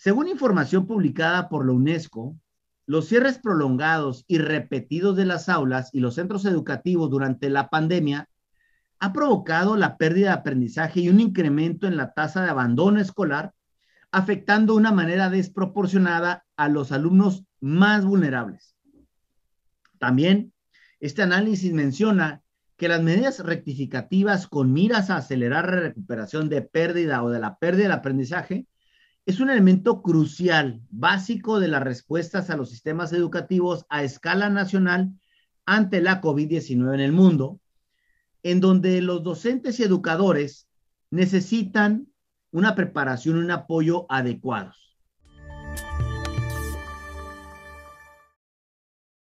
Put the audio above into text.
Según información publicada por la UNESCO, los cierres prolongados y repetidos de las aulas y los centros educativos durante la pandemia ha provocado la pérdida de aprendizaje y un incremento en la tasa de abandono escolar, afectando de una manera desproporcionada a los alumnos más vulnerables. También, este análisis menciona que las medidas rectificativas con miras a acelerar la recuperación de pérdida o de la pérdida de aprendizaje es un elemento crucial, básico de las respuestas a los sistemas educativos a escala nacional ante la COVID-19 en el mundo, en donde los docentes y educadores necesitan una preparación y un apoyo adecuados.